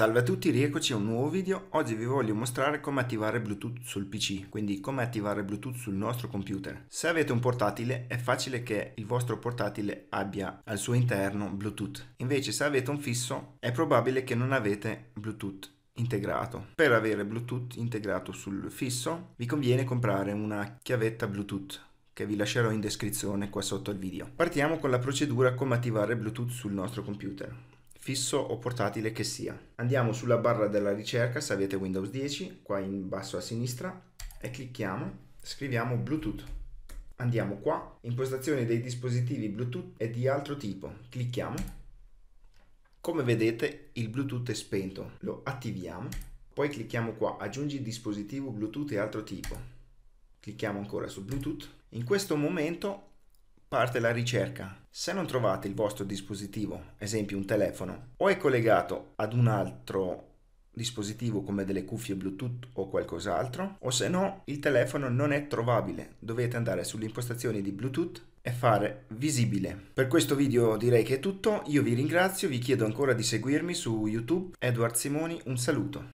Salve a tutti, rieccoci a un nuovo video. Oggi vi voglio mostrare come attivare Bluetooth sul PC, quindi come attivare Bluetooth sul nostro computer. Se avete un portatile è facile che il vostro portatile abbia al suo interno Bluetooth, invece se avete un fisso è probabile che non avete Bluetooth integrato. Per avere Bluetooth integrato sul fisso vi conviene comprare una chiavetta Bluetooth che vi lascerò in descrizione qua sotto al video. Partiamo con la procedura come attivare Bluetooth sul nostro computer fisso o portatile che sia. Andiamo sulla barra della ricerca se avete Windows 10, qua in basso a sinistra, e clicchiamo, scriviamo Bluetooth. Andiamo qua, impostazioni dei dispositivi Bluetooth e di altro tipo, clicchiamo. Come vedete il Bluetooth è spento, lo attiviamo, poi clicchiamo qua aggiungi dispositivo Bluetooth e altro tipo. Clicchiamo ancora su Bluetooth. In questo momento parte la ricerca. Se non trovate il vostro dispositivo, esempio un telefono, o è collegato ad un altro dispositivo come delle cuffie Bluetooth o qualcos'altro, o se no il telefono non è trovabile, dovete andare sulle impostazioni di Bluetooth e fare visibile. Per questo video direi che è tutto, io vi ringrazio, vi chiedo ancora di seguirmi su YouTube, Edward Simoni, un saluto.